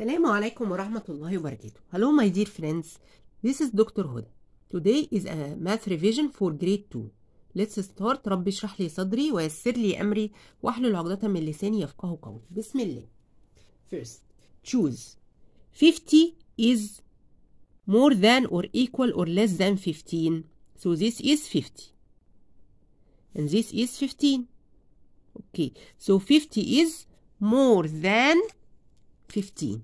السلام عليكم ورحمة الله وبركاته. Hello my dear friends, this is Dr. Huda. Today is a math revision for grade 2. Let's start. ربي اشرح لي صدري ويسر لي أمري واحلل عقدة من لساني يفقه قولي. بسم الله. First, choose. 50 is more than or equal or less than 15. So this is 50. And this is 15. Okay, so 50 is more than 15.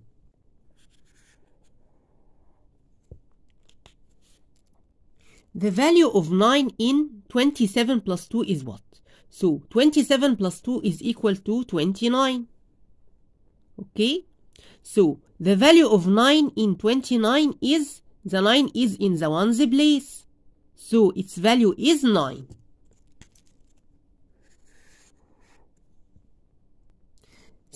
The value of 9 in 27 plus 2 is what? So 27 plus 2 is equal to 29. Okay? So the value of 9 in 29 is, the 9 is in the ones place. So its value is 9.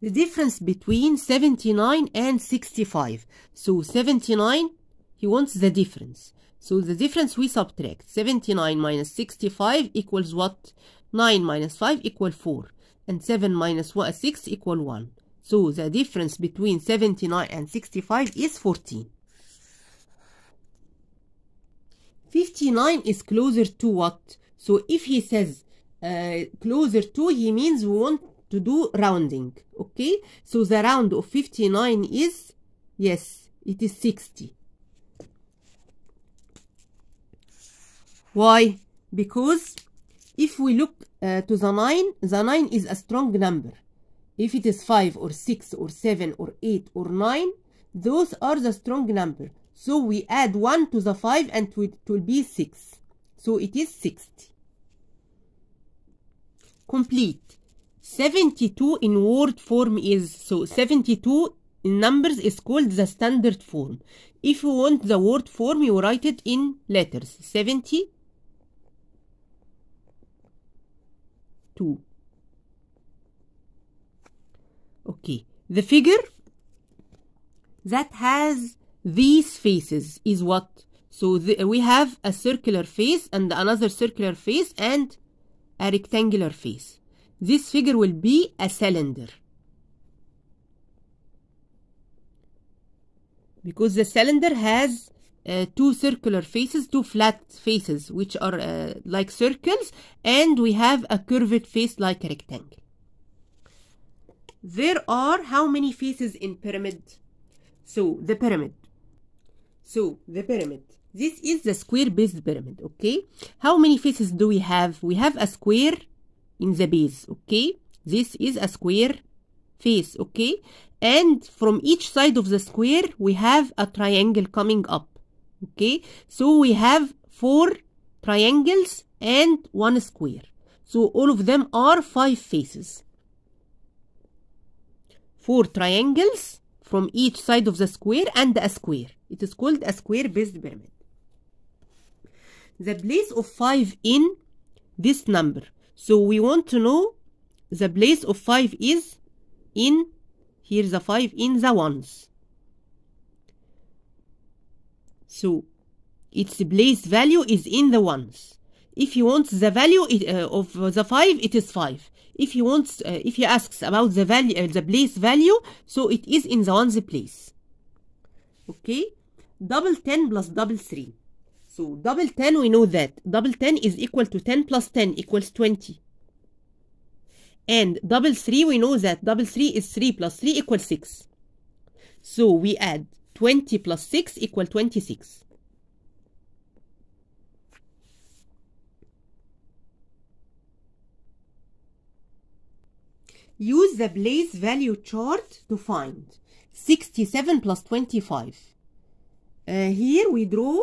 the difference between 79 and 65. So 79, he wants the difference. So the difference we subtract. 79 minus 65 equals what? 9 minus 5 equals 4. And 7 minus 1, 6 equal 1. So the difference between 79 and 65 is 14. 59 is closer to what? So if he says uh, closer to, he means we want to do rounding okay so the round of 59 is yes it is 60 why because if we look uh, to the 9 the 9 is a strong number if it is 5 or 6 or 7 or 8 or 9 those are the strong number so we add 1 to the 5 and it will be 6 so it is 60 complete 72 in word form is so 72 in numbers is called the standard form if you want the word form you write it in letters 72 okay the figure that has these faces is what so the, we have a circular face and another circular face and a rectangular face this figure will be a cylinder. Because the cylinder has uh, two circular faces, two flat faces, which are uh, like circles, and we have a curved face like a rectangle. There are how many faces in pyramid? So, the pyramid. So, the pyramid. This is the square-based pyramid, okay? How many faces do we have? We have a square in the base okay this is a square face okay and from each side of the square we have a triangle coming up okay so we have four triangles and one square so all of them are five faces four triangles from each side of the square and a square it is called a square based pyramid the place of five in this number so we want to know the place of 5 is in, here the 5 in the ones. So its place value is in the ones. If you want the value uh, of the 5, it is 5. If he wants, uh, if he asks about the value, uh, the place value, so it is in the ones place. Okay, double 10 plus double 3. So double 10, we know that. Double 10 is equal to 10 plus 10 equals 20. And double 3, we know that double 3 is 3 plus 3 equals 6. So we add 20 plus 6 equals 26. Use the Blaze value chart to find 67 plus 25. Uh, here we draw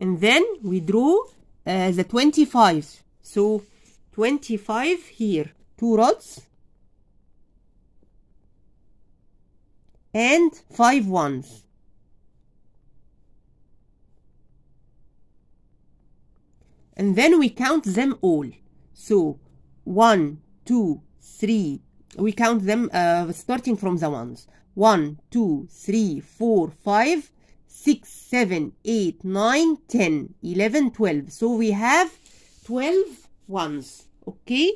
and then we draw uh, the 25 so 25 here two rods and five ones and then we count them all so one two three we count them uh, starting from the ones one two three four five 6, 7, 8, 9, 10, 11, 12. So we have 12 ones, okay?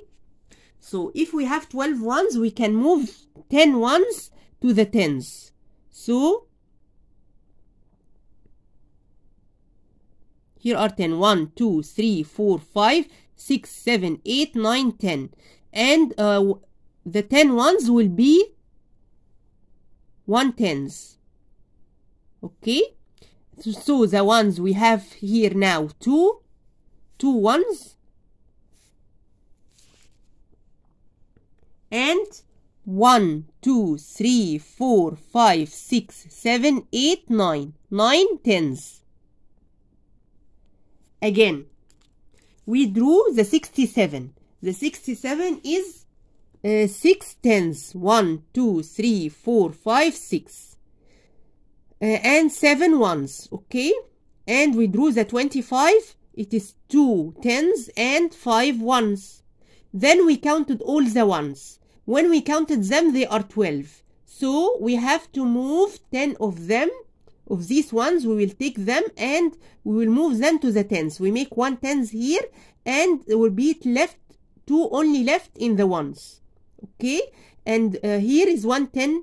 So if we have 12 ones, we can move 10 ones to the tens. So here are 10. 1, 2, 3, 4, 5, 6, 7, 8, 9, 10. And uh, the 10 ones will be 1 tens okay so the ones we have here now two two ones and one, two, three, four, five, six, seven, eight, nine, nine tens. again we drew the 67 the 67 is uh, three, four, five, six uh, and seven ones, okay and we drew the 25 it is two tens and five ones. then we counted all the ones when we counted them they are 12 so we have to move 10 of them of these ones we will take them and we will move them to the tens we make one tens here and there will be left two only left in the ones okay and uh, here is one ten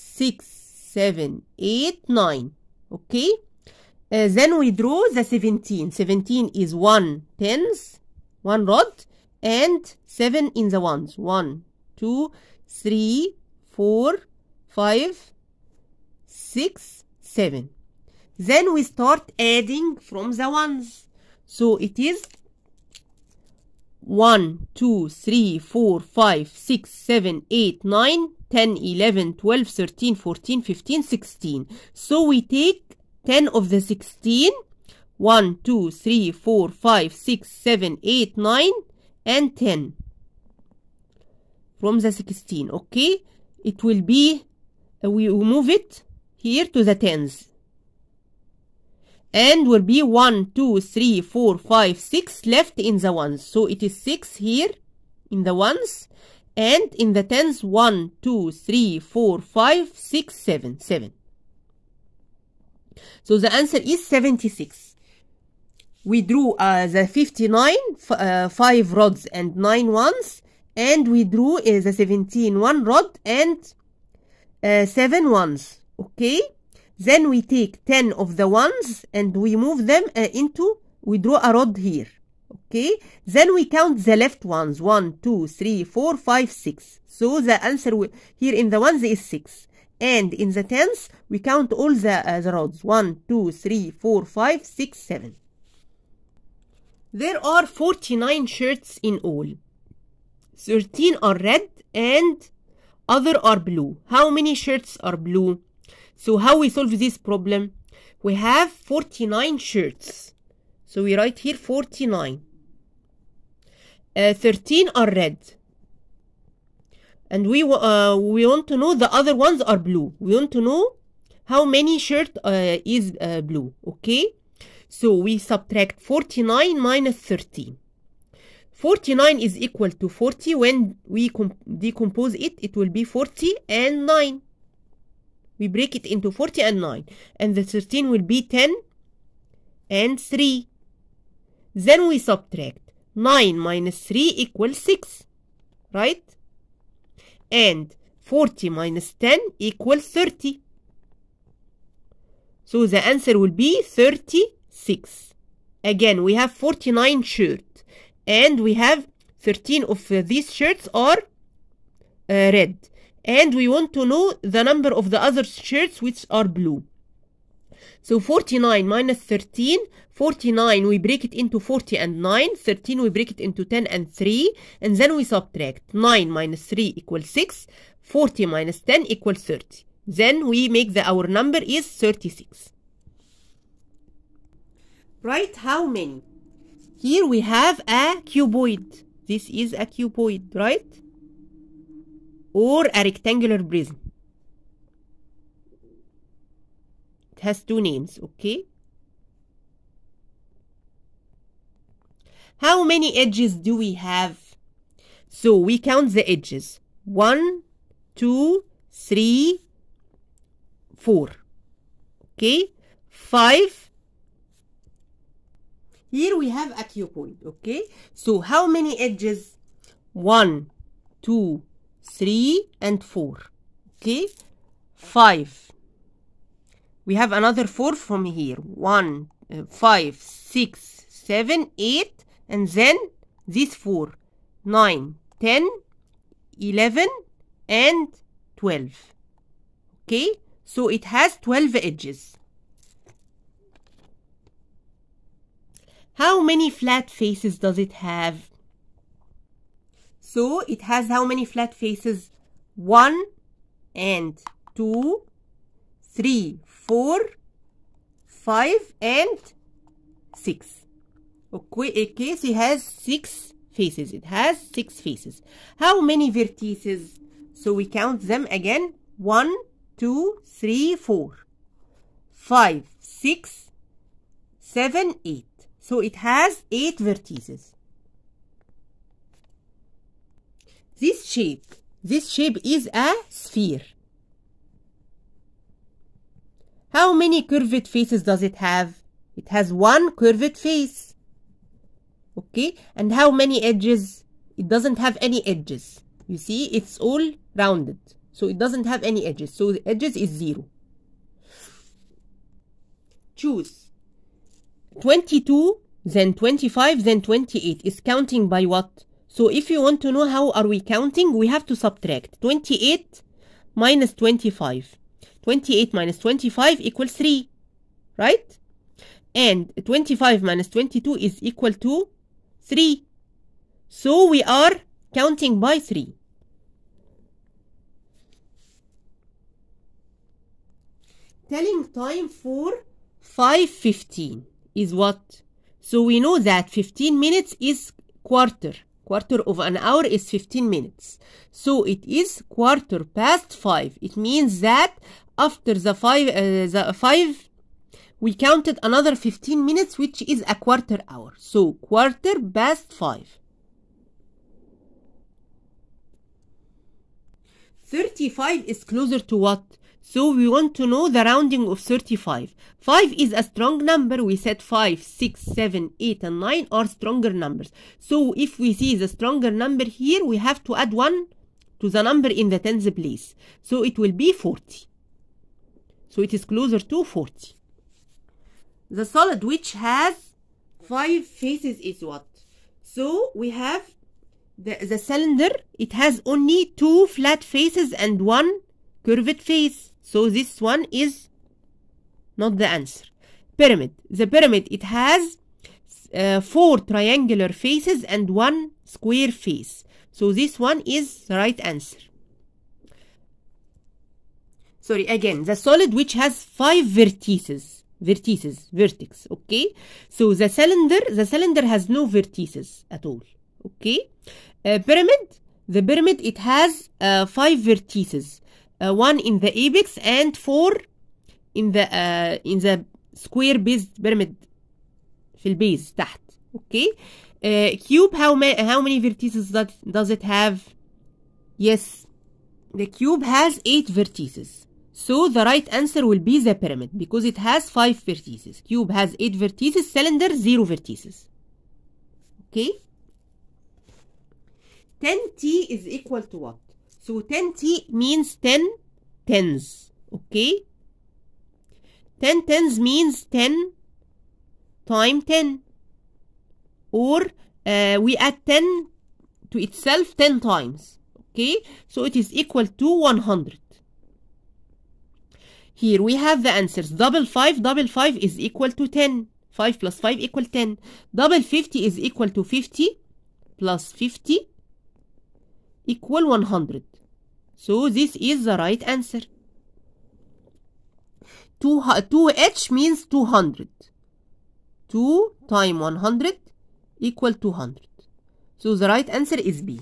six, seven, eight, nine. Okay? Uh, then we draw the 17. 17 is 1 tens, 1 rod, and 7 in the ones. 1, 2, 3, 4, 5, 6, 7. Then we start adding from the ones. So it is 1, 2, 3, 4, 5, 6, 7, 8, 9, 10, 11, 12, 13, 14, 15, 16. So we take 10 of the 16, 1, 2, 3, 4, 5, 6, 7, 8, 9, and 10 from the 16. Okay, it will be, uh, we move it here to the tens. And will be 1, 2, 3, 4, 5, 6 left in the ones. So it is 6 here in the ones and in the tens 1, 2, 3, 4, 5, 6, 7, 7. So the answer is 76. We drew uh, the 59, uh, 5 rods and 9 ones, and we drew uh, the 17, 1 rod and uh, 7 ones, okay? Then we take 10 of the ones and we move them uh, into, we draw a rod here. Okay, then we count the left ones. 1, 2, 3, 4, 5, 6. So the answer here in the ones is 6. And in the tens, we count all the, uh, the rods. 1, 2, 3, 4, 5, 6, 7. There are 49 shirts in all. 13 are red and other are blue. How many shirts are blue? So how we solve this problem? We have 49 shirts. So we write here 49. Uh, 13 are red and we uh, we want to know the other ones are blue we want to know how many shirt uh, is uh, blue okay so we subtract 49 minus 13 49 is equal to 40 when we decompose it it will be 40 and 9 we break it into 40 and 9 and the 13 will be 10 and 3 then we subtract 9 minus 3 equals 6, right? And 40 minus 10 equals 30. So the answer will be 36. Again, we have 49 shirts and we have 13 of these shirts are uh, red. And we want to know the number of the other shirts which are blue. So 49 minus 13, 49 we break it into 40 and 9, 13 we break it into 10 and 3, and then we subtract 9 minus 3 equals 6, 40 minus 10 equals 30. Then we make the our number is 36. Right, how many? Here we have a cuboid. This is a cuboid, right? Or a rectangular prism. has two names okay how many edges do we have so we count the edges one two three four okay five here we have a cue point okay so how many edges one two three and four okay five we have another 4 from here 1 uh, 5 6 7 8 and then these 4 9 10 11 and 12 okay so it has 12 edges how many flat faces does it have so it has how many flat faces 1 and 2 3 4, 5 and 6. Okay, a case has 6 faces. It has 6 faces. How many vertices? So we count them again. 1, 2, 3, 4, 5, 6, 7, 8. So it has 8 vertices. This shape, this shape is a sphere. How many curved faces does it have? It has one curved face. Okay, and how many edges? It doesn't have any edges. You see, it's all rounded. So it doesn't have any edges. So the edges is zero. Choose 22, then 25, then 28 is counting by what? So if you want to know how are we counting, we have to subtract 28 minus 25. 28 minus 25 equals 3, right? And 25 minus 22 is equal to 3. So we are counting by 3. Telling time for 5.15 is what? So we know that 15 minutes is quarter. Quarter of an hour is 15 minutes. So it is quarter past 5. It means that after the 5, uh, the 5 we counted another 15 minutes which is a quarter hour. So quarter past 5. 35 is closer to what? So we want to know the rounding of 35. 5 is a strong number. We said 5, 6, 7, 8, and 9 are stronger numbers. So if we see the stronger number here, we have to add 1 to the number in the tens place. So it will be 40. So it is closer to 40. The solid which has 5 faces is what? So we have the, the cylinder. It has only 2 flat faces and 1 curved face. So this one is not the answer. Pyramid. The pyramid, it has uh, four triangular faces and one square face. So this one is the right answer. Sorry, again, the solid which has five vertices. Vertices, vertex, okay? So the cylinder, the cylinder has no vertices at all, okay? Uh, pyramid, the pyramid, it has uh, five vertices. Uh, one in the apex and four in the uh, in the square based pyramid في البيز تحت okay. Uh, cube how many how many vertices does, does it have yes the cube has eight vertices so the right answer will be the pyramid because it has five vertices cube has eight vertices cylinder zero vertices okay 10t is equal to what so 10t means 10 tens. Okay? 10 tens means 10 times 10. Or uh, we add 10 to itself 10 times. Okay? So it is equal to 100. Here we have the answers. Double 5, double 5 is equal to 10. 5 plus 5 equal 10. Double 50 is equal to 50 plus 50 equal 100. So this is the right answer. 2, 2h means 200. 2 times 100 equal 200. So the right answer is B.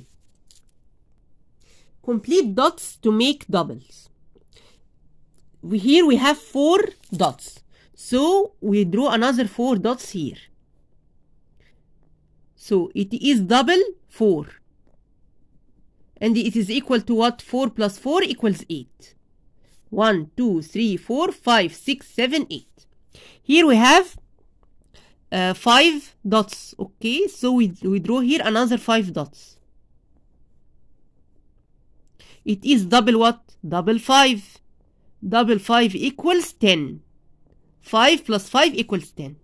Complete dots to make doubles. We, here we have 4 dots. So we draw another 4 dots here. So it is double 4 and it is equal to what 4 plus 4 equals 8 1 2 3 4 5 6 7 8 here we have uh, 5 dots okay so we, we draw here another 5 dots it is double what double 5 double 5 equals 10 5 plus 5 equals 10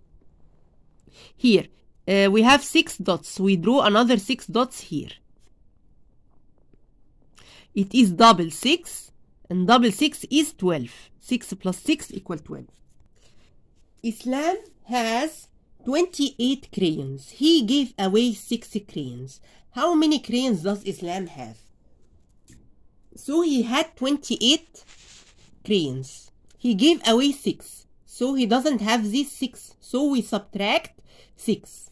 here uh, we have 6 dots we draw another 6 dots here it is double 6 and double 6 is 12 6 plus 6 equal 12 Islam has 28 crayons he gave away 6 crayons how many crayons does Islam have so he had 28 crayons he gave away 6 so he doesn't have these 6 so we subtract 6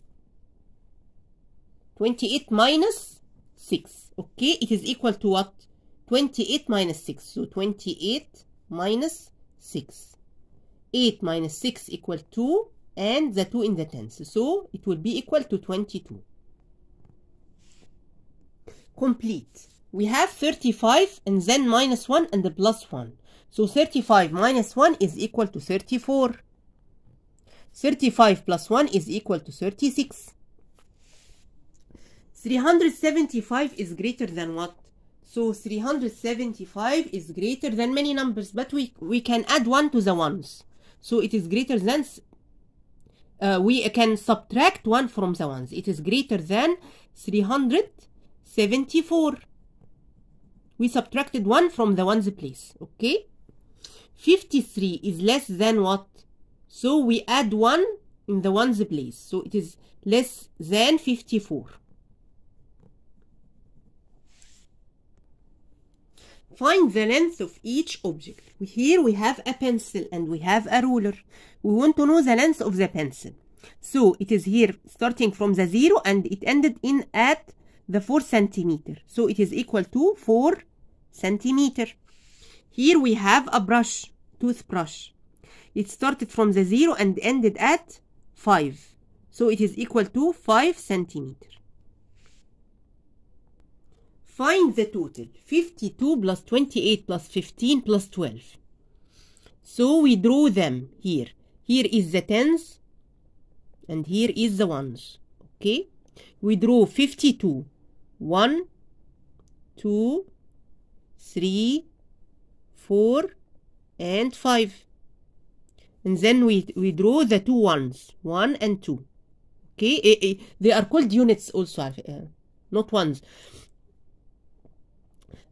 28 minus 6 okay it is equal to what 28 minus 6 so 28 minus 6 8 minus 6 equal 2 and the 2 in the tens so it will be equal to 22 complete we have 35 and then minus 1 and the plus 1 so 35 minus 1 is equal to 34 35 plus 1 is equal to 36 375 is greater than what so 375 is greater than many numbers, but we, we can add 1 to the 1s. So it is greater than, uh, we can subtract 1 from the 1s. It is greater than 374. We subtracted 1 from the 1s place, okay? 53 is less than what? So we add 1 in the 1s place. So it is less than 54. Find the length of each object. Here we have a pencil and we have a ruler. We want to know the length of the pencil. So it is here starting from the zero and it ended in at the 4 centimeter. So it is equal to 4 centimeter. Here we have a brush, toothbrush. It started from the zero and ended at 5. So it is equal to 5 centimeter. Find the total 52 plus 28 plus 15 plus 12. So we draw them here. Here is the tens and here is the ones. Okay, we draw 52. 1, 2, 3, 4, and 5. And then we, we draw the two ones, 1 and 2. Okay, eh, eh, they are called units also, uh, not ones.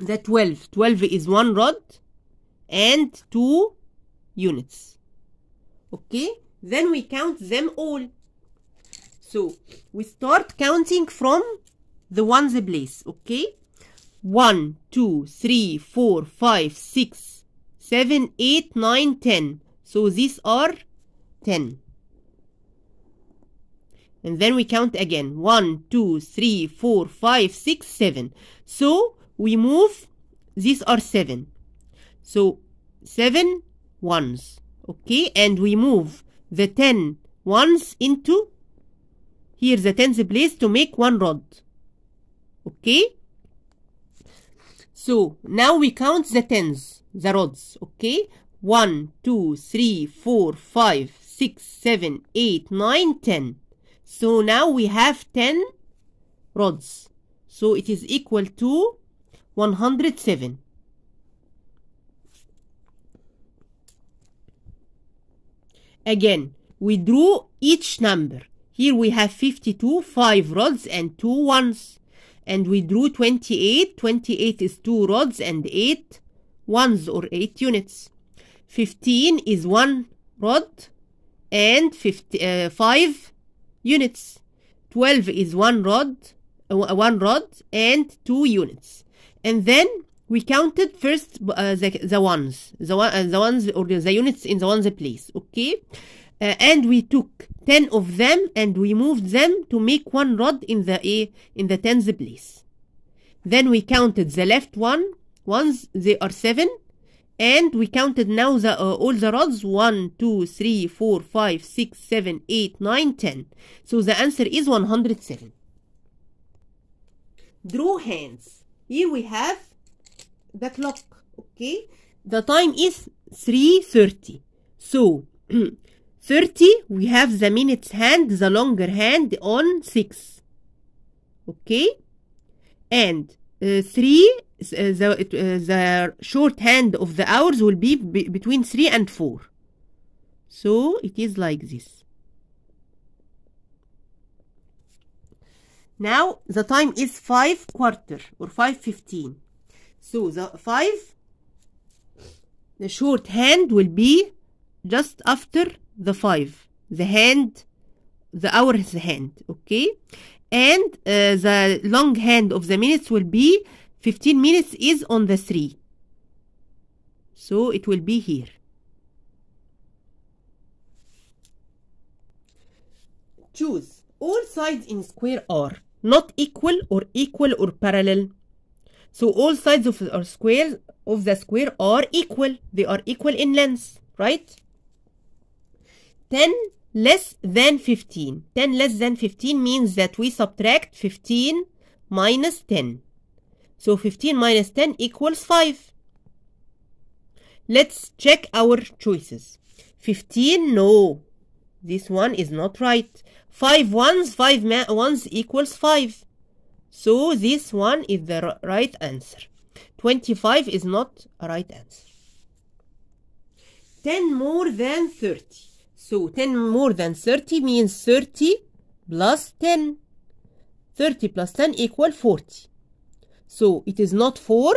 the 12 12 is one rod and two units okay then we count them all so we start counting from the ones place okay 1 2 3 4 5 6 7 8 9 10 so these are 10 and then we count again 1 2 3 4 5 6 7 so we move, these are 7. So seven ones, okay? And we move the ten ones into here the tens place to make one rod. Okay? So now we count the tens, the rods, okay? One, two, three, four, five, six, seven, eight, nine, ten. So now we have 10 rods. So it is equal to 107. Again, we drew each number. Here we have 52, 5 rods and 2 ones. And we drew 28. 28 is 2 rods and 8 ones or 8 units. 15 is 1 rod and 50, uh, 5 units. 12 is 1 rod, uh, 1 rod and 2 units and then we counted first uh, the, the ones, the, one, uh, the ones or the units in the ones place, okay? Uh, and we took 10 of them and we moved them to make one rod in the A, eh, in the tens place. Then we counted the left one, ones, they are 7. And we counted now the, uh, all the rods 1, 2, 3, 4, 5, 6, 7, 8, 9, 10. So the answer is 107. Draw hands. Here we have the clock, okay? The time is 3.30. So, 30, we have the minutes hand, the longer hand on 6. Okay? And uh, 3, uh, the, uh, the short hand of the hours will be between 3 and 4. So, it is like this. Now the time is 5 quarter or 5.15. So the 5, the short hand will be just after the 5. The hand, the hour is the hand, okay? And uh, the long hand of the minutes will be 15 minutes is on the 3. So it will be here. Choose all sides in square are not equal or equal or parallel. So all sides of our square of the square are equal. They are equal in length, right? 10 less than 15. 10 less than 15 means that we subtract 15 minus 10. So 15 minus 10 equals 5. Let's check our choices. 15, no. This one is not right. 5 ones, 5 ones equals 5. So this one is the right answer. 25 is not a right answer. 10 more than 30. So 10 more than 30 means 30 plus 10. 30 plus 10 equal 40. So it is not 4.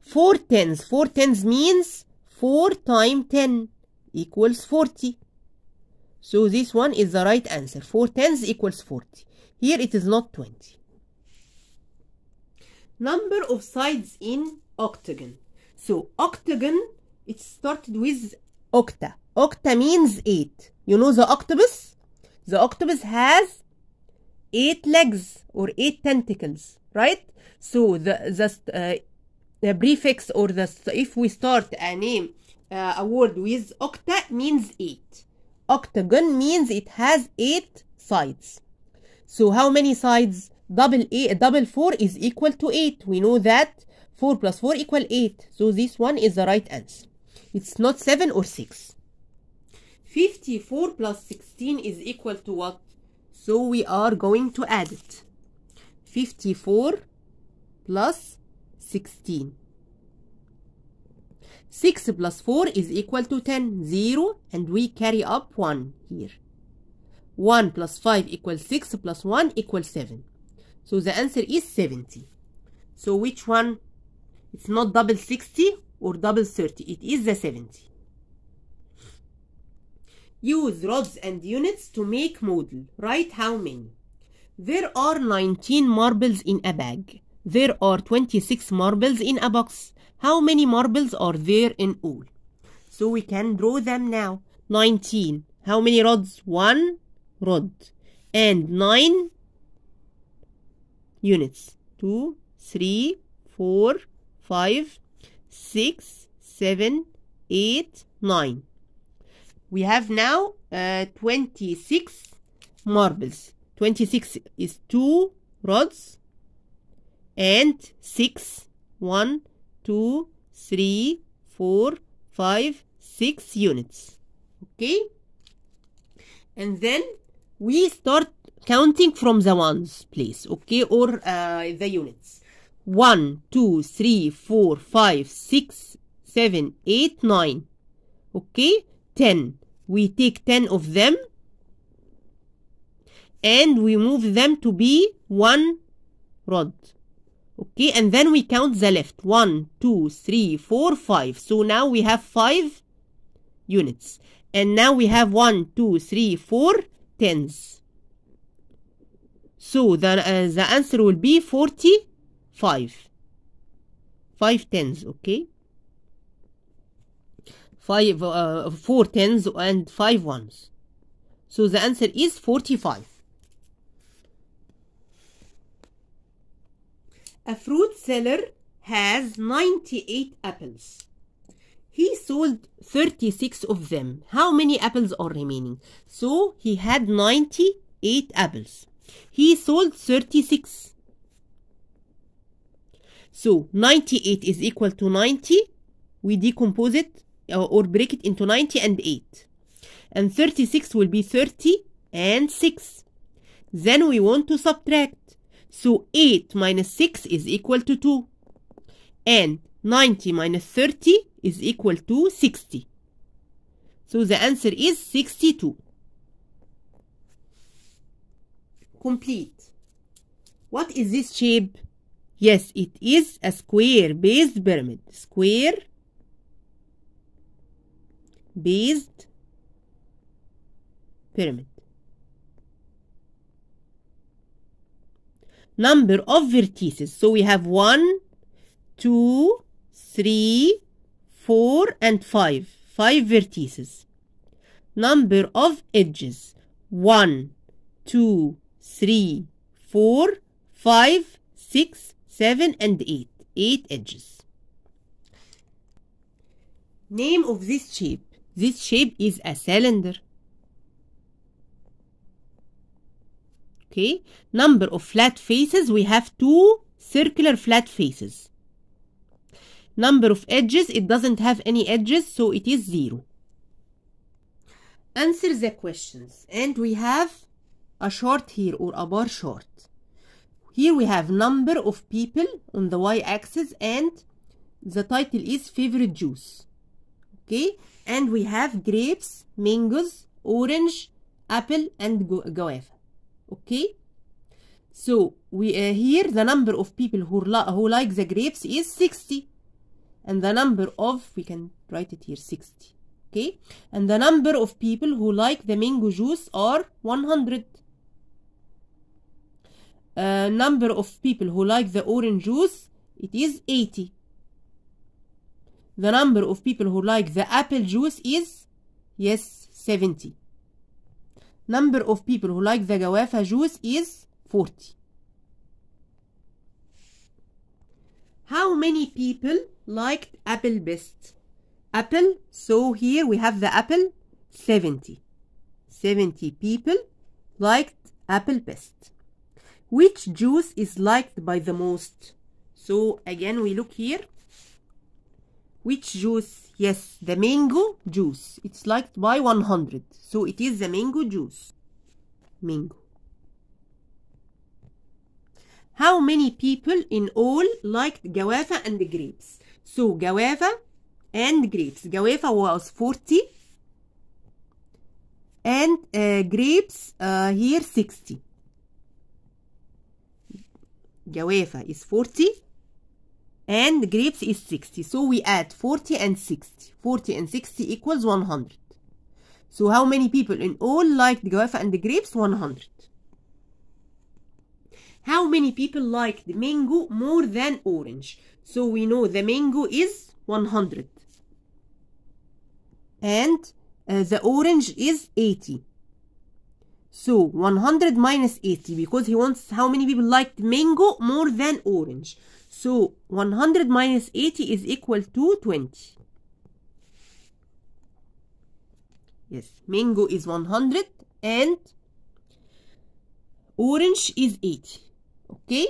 4 tens. 4 tens means 4 times 10 equals 40. So this one is the right answer. 4 tenths equals 40. Here it is not 20. Number of sides in octagon. So octagon, it started with octa. Octa means 8. You know the octopus? The octopus has 8 legs or 8 tentacles, right? So the, the, uh, the prefix or the if we start a name, uh, a word with octa means 8 octagon means it has 8 sides. So how many sides? Double, 4 is equal to 8. We know that 4 plus 4 equal 8. So this one is the right answer. It's not 7 or 6. 54 plus 16 is equal to what? So we are going to add it. 54 plus 16. 6 plus 4 is equal to 10, 0, and we carry up 1 here. 1 plus 5 equals 6 plus 1 equals 7. So the answer is 70. So which one? It's not double 60 or double 30. It is the 70. Use rods and units to make model. Write how many. There are 19 marbles in a bag. There are 26 marbles in a box. How many marbles are there in all? So we can draw them now. 19. How many rods? 1 rod. And 9 units. 2, 3, 4, 5, 6, 7, 8, 9. We have now uh, 26 marbles. 26 is 2 rods and 6, 1 Two, three, four, five, six units. Okay? And then we start counting from the ones place. Okay? Or uh, the units. One, two, three, four, five, six, seven, eight, nine. Okay? 10. We take 10 of them and we move them to be one rod. Okay, and then we count the left. 1, 2, 3, 4, 5. So now we have 5 units. And now we have 1, 2, 3, 4 tens. So the, uh, the answer will be 45. 5 tens, okay? 5, uh, 4 tens and 5 ones. So the answer is 45. A fruit seller has 98 apples. He sold 36 of them. How many apples are remaining? So he had 98 apples. He sold 36. So 98 is equal to 90. We decompose it uh, or break it into 90 and 8. And 36 will be 30 and 6. Then we want to subtract. So 8 minus 6 is equal to 2. And 90 minus 30 is equal to 60. So the answer is 62. Complete. What is this shape? Yes, it is a square-based pyramid. Square-based pyramid. number of vertices. So we have 1, 2, 3, 4, and 5. 5 vertices. Number of edges. 1, 2, 3, 4, 5, 6, 7, and 8. 8 edges. Name of this shape. This shape is a cylinder. okay number of flat faces we have two circular flat faces number of edges it doesn't have any edges so it is zero answer the questions and we have a short here or a bar short here we have number of people on the y-axis and the title is favorite juice okay and we have grapes mangoes orange apple and guava okay so we here the number of people who, who like the grapes is 60 and the number of we can write it here 60 okay and the number of people who like the mango juice are 100 uh, number of people who like the orange juice it is 80 the number of people who like the apple juice is yes 70 number of people who like the guava juice is 40 how many people liked apple best apple so here we have the apple 70 70 people liked apple best which juice is liked by the most so again we look here which juice Yes, the mango juice. It's liked by 100. So it is the mango juice. Mango. How many people in all liked guava and grapes? So guava and grapes. Guava was 40 and uh, grapes uh, here 60. Guava is 40 and grapes is 60 so we add 40 and 60 40 and 60 equals 100 so how many people in all liked جوافة and the grapes 100 how many people liked mango more than orange so we know the mango is 100 and uh, the orange is 80 so 100 minus 80 because he wants how many people liked mango more than orange so 100 minus 80 is equal to 20. Yes, mango is 100 and orange is 80. Okay,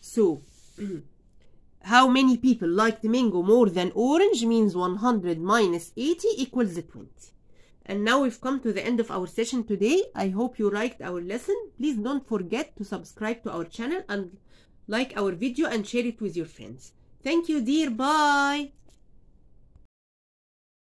so how many people like the mango more than orange means 100 minus 80 equals 20. And now we've come to the end of our session today. I hope you liked our lesson. Please don't forget to subscribe to our channel and like our video and share it with your friends. Thank you, dear. Bye.